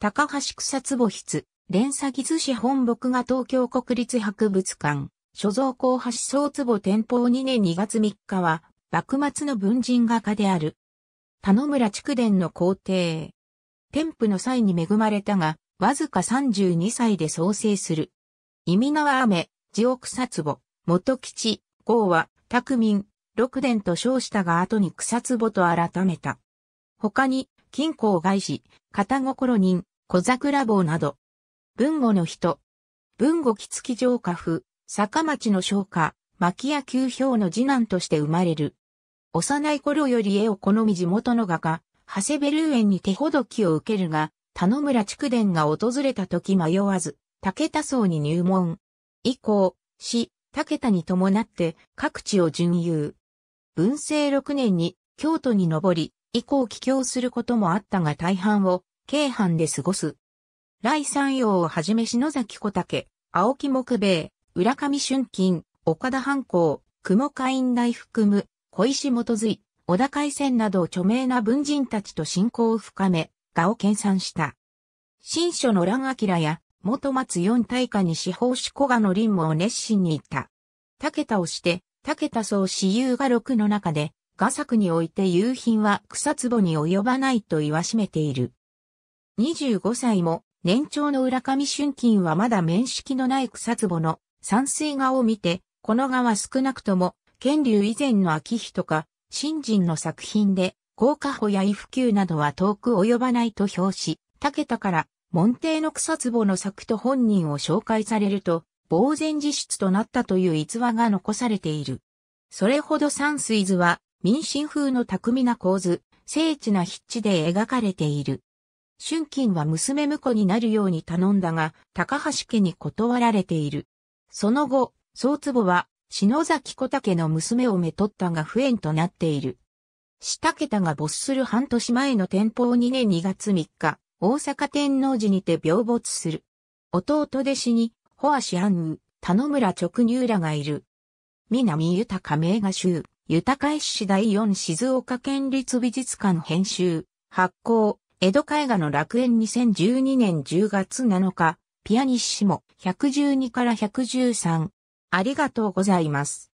高橋草壺筆、連鎖技術士本木が東京国立博物館、所蔵高橋草壺天保2年2月3日は、幕末の文人画家である。田野村筑伝の皇帝。添付の際に恵まれたが、わずか32歳で創生する。意味川雨、地奥草壺、元吉、豪は、卓民、六伝と称したが後に草壺と改めた。他に、金庫を害し、片心人、小桜坊など。文後の人。文後木月城下府、坂町の商家、牧屋旧氷の次男として生まれる。幼い頃より絵を好み地元の画家、長谷部ルー園に手ほどきを受けるが、田野村筑伝が訪れた時迷わず、竹田荘に入門。以降、市、竹田に伴って各地を巡遊。文政六年に京都に上り、以降帰郷することもあったが大半を京阪で過ごす。来山陽をはじめ篠崎小竹、青木木兵衛、浦上春金、岡田藩校、雲海院大含む、小石元髄、小田海戦など著名な文人たちと親交を深め、画を研鑽した。新書の蘭明や、元松四大家に司法師古賀の林も熱心に言った。竹田をして、竹田総私有画録の中で、画作において夕品は草壺に及ばないと言わしめている。25歳も、年長の浦上春金はまだ面識のない草壺の山水画を見て、この画は少なくとも、県流以前の秋日とか、新人の作品で、高架歩や衣服及などは遠く及ばないと表し、武田から、門弟の草壺の作と本人を紹介されると、呆然自失となったという逸話が残されている。それほど山水図は、民進風の巧みな構図、精緻な筆致で描かれている。春金は娘婿になるように頼んだが、高橋家に断られている。その後、総壺は、篠崎小竹の娘をめとったが不縁となっている。下桁が没する半年前の天保2年2月3日、大阪天皇寺にて病没する。弟弟子に、シア安宇、田野村直入らがいる。南豊名画集、豊江市第4静岡県立美術館編集、発行、江戸絵画の楽園2012年10月7日、ピアニッシモ112から113。ありがとうございます。